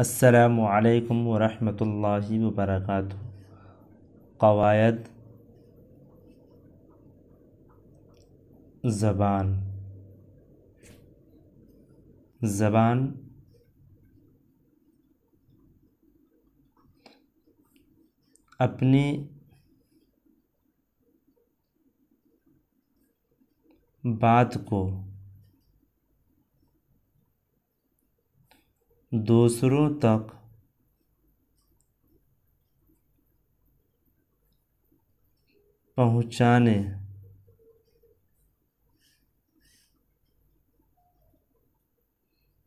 असलकम वरहल वबरक कवायद ज़बान ज़बान अपने बात को दूसरों तक पहुँचाने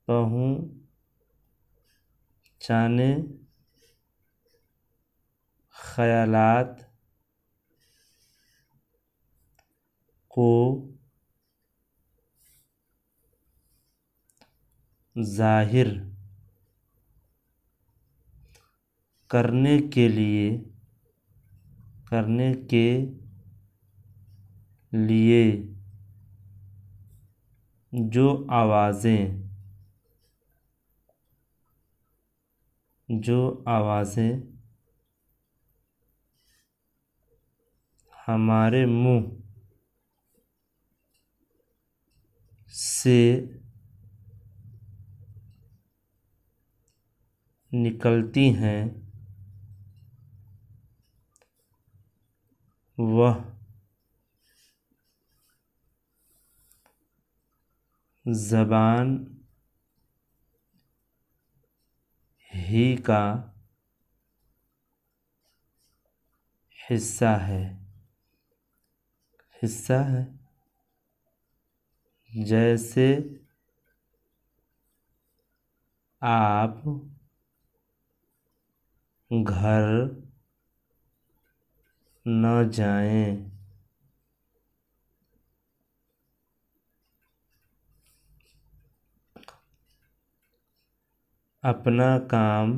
पहुँचाने ख्यालात को ज़ाहिर करने के लिए करने के लिए जो आवाज़ें जो आवाज़ें हमारे मुंह से निकलती हैं वह ज़बान ही का हिस्सा है हिस्सा है जैसे आप घर न जाएं अपना काम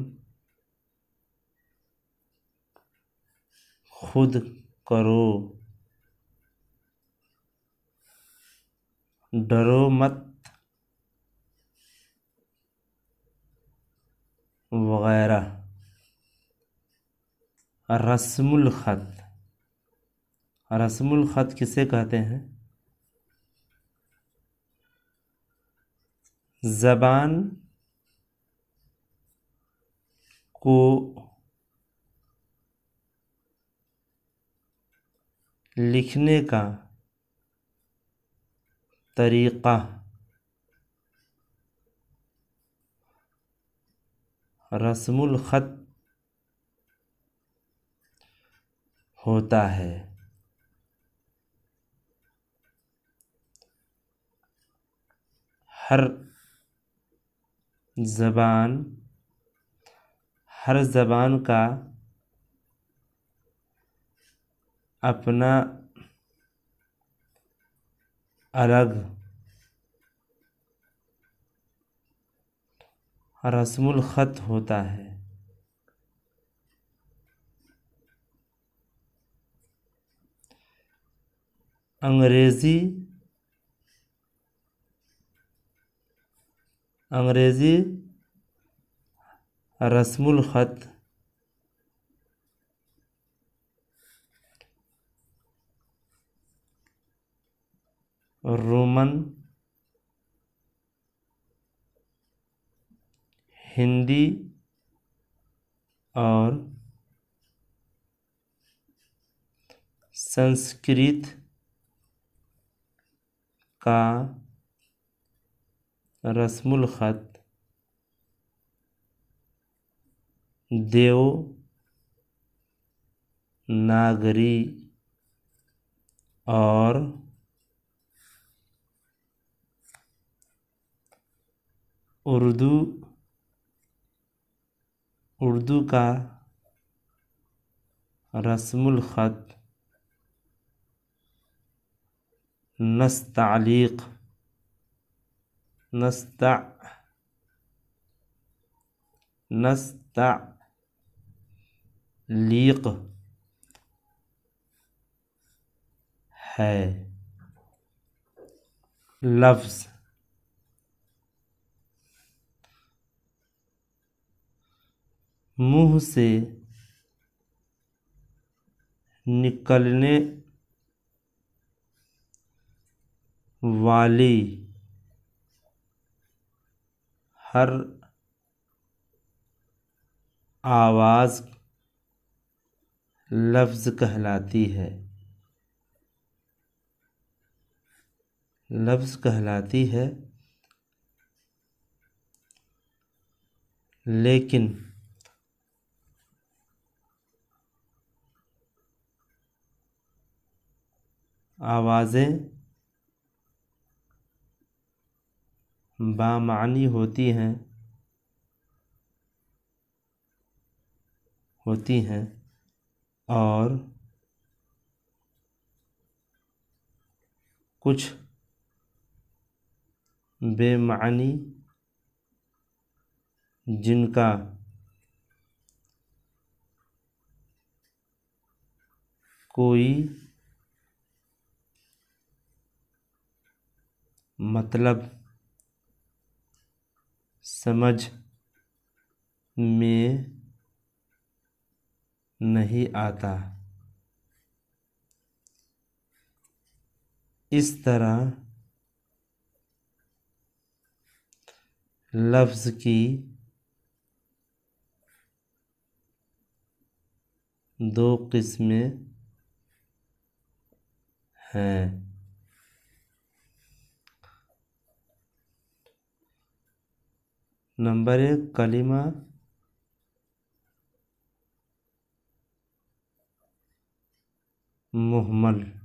खुद करो डरो मत वगैरह रस्मुल ख़त रसमुल ख़त किसे कहते हैं ज़बान को लिखने का तरीक़ा रस्मुल ख़त होता है हर ज़बान हर ज़बान का अपना अलग रस्मुल ख़त होता है अंग्रेज़ी अंग्रेज़ी ख़त रोमन हिंदी और संस्कृत का ख़त देव नागरी और उर्दू उर्दू का रस्मुलख़त ख़त नस्तालीक़ नस्ता نستع लीक है लफ्ज़ मुंह से निकलने वाली हर आवाज़ लफ्ज़ कहलाती है लफ्ज़ कहलाती है लेकिन आवाज़ें बामानी होती हैं होती हैं और कुछ बेमानी जिनका कोई मतलब समझ में नहीं आता इस तरह लफ्ज़ की दो किस्में हैं नंबर एक कलीमा मुहमल